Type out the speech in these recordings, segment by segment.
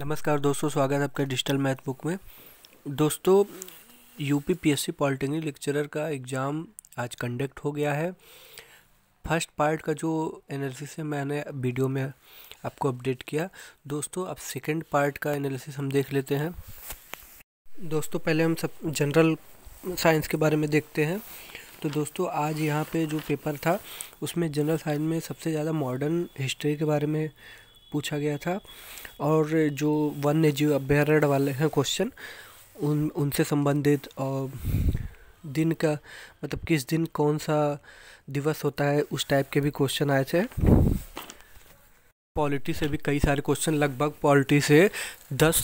नमस्कार दोस्तों स्वागत है आपका डिजिटल मैथ बुक में दोस्तों यूपी सी पॉलिटेक्निक लेक्चरर का एग्ज़ाम आज कंडक्ट हो गया है फर्स्ट पार्ट का जो एनालिसिस है मैंने वीडियो में आपको अपडेट किया दोस्तों अब सेकंड पार्ट का एनालिसिस हम देख लेते हैं दोस्तों पहले हम सब जनरल साइंस के बारे में देखते हैं तो दोस्तों आज यहाँ पे जो पेपर था उसमें जनरल साइंस में सबसे ज़्यादा मॉडर्न हिस्ट्री के बारे में पूछा गया था और जो वन्य जीव अभ्यारण्य वाले हैं क्वेश्चन उन उनसे संबंधित और दिन का मतलब किस दिन कौन सा दिवस होता है उस टाइप के भी क्वेश्चन आए थे पॉलिटी से भी कई सारे क्वेश्चन लगभग पॉलिटी से दस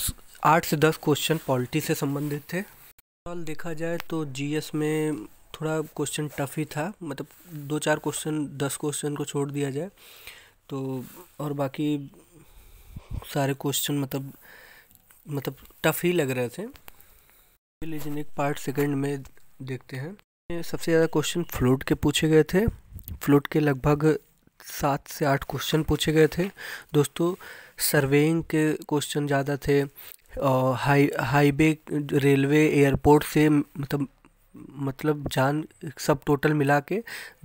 आठ से दस क्वेश्चन पॉलिटी से संबंधित थे सवाल देखा जाए तो जीएस में थोड़ा क्वेश्चन टफ ही था मतलब दो चार क्वेश्चन दस क्वेश्चन को छोड़ दिया जाए तो और बाकी सारे क्वेश्चन मतलब मतलब टफ ही लग रहे थे लेकिन एक पार्ट सेकंड में देखते हैं सबसे ज़्यादा क्वेश्चन फ्लूट के पूछे गए थे फ्लूट के लगभग सात से आठ क्वेश्चन पूछे गए थे दोस्तों सर्वेइंग के क्वेश्चन ज़्यादा थे और हाई हाईवे रेलवे एयरपोर्ट से मतलब मतलब जान सब टोटल मिला के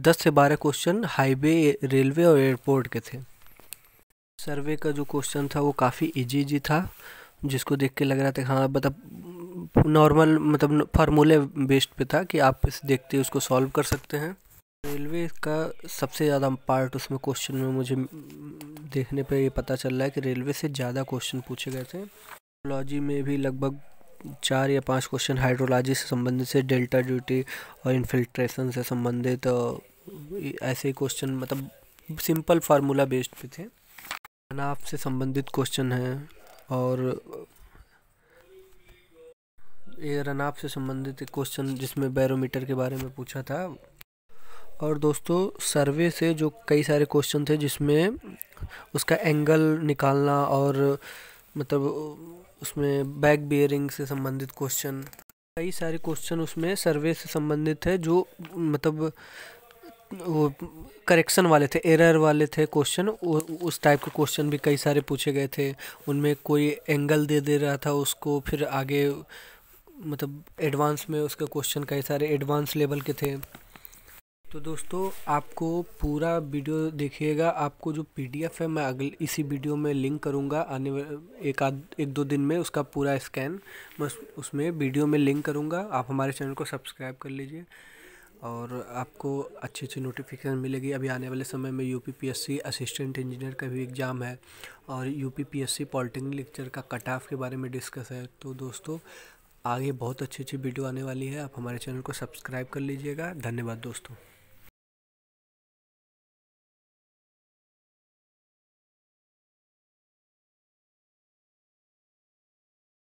दस से बारह क्वेश्चन हाईवे रेलवे और एयरपोर्ट के थे सर्वे का जो क्वेश्चन था वो काफ़ी इजी इजी था जिसको देख के लग रहा था हाँ मतलब नॉर्मल मतलब फार्मूले बेस्ड पे था कि आप इसे देखते उसको सॉल्व कर सकते हैं रेलवे का सबसे ज़्यादा पार्ट उसमें क्वेश्चन में मुझे देखने पे ये पता चल रहा है कि रेलवे से ज़्यादा क्वेश्चन पूछे गए थे लॉजी में भी लगभग चार या पांच क्वेश्चन हाइड्रोलॉजी से संबंधित से डेल्टा ड्यूटी और इन्फिल्ट्रेशन से संबंधित ऐसे क्वेश्चन मतलब सिंपल फार्मूला बेस्ड पे थे अनाप से संबंधित क्वेश्चन है और ये रनाप से संबंधित एक क्वेश्चन जिसमें बैरोमीटर के बारे में पूछा था और दोस्तों सर्वे से जो कई सारे क्वेश्चन थे जिसमें उसका एंगल निकालना और मतलब उसमें बैक बियरिंग से संबंधित क्वेश्चन कई सारे क्वेश्चन उसमें सर्वे से संबंधित है जो मतलब वो करेक्शन वाले थे एरर वाले थे क्वेश्चन उस टाइप के क्वेश्चन भी कई सारे पूछे गए थे उनमें कोई एंगल दे दे रहा था उसको फिर आगे मतलब एडवांस में उसके क्वेश्चन कई सारे एडवांस लेवल के थे तो दोस्तों आपको पूरा वीडियो देखिएगा आपको जो पीडीएफ है मैं अगले इसी वीडियो में लिंक करूँगा आने एक आध एक दो दिन में उसका पूरा स्कैन मैं उसमें वीडियो में लिंक करूंगा आप हमारे चैनल को सब्सक्राइब कर लीजिए और आपको अच्छी अच्छी नोटिफिकेशन मिलेगी अभी आने वाले समय में यू पी असिस्टेंट इंजीनियर का भी एग्ज़ाम है और यू पी पॉलिटेक्निक लेक्चर का कट ऑफ के बारे में डिस्कस है तो दोस्तों आगे बहुत अच्छी अच्छी वीडियो आने वाली है आप हमारे चैनल को सब्सक्राइब कर लीजिएगा धन्यवाद दोस्तों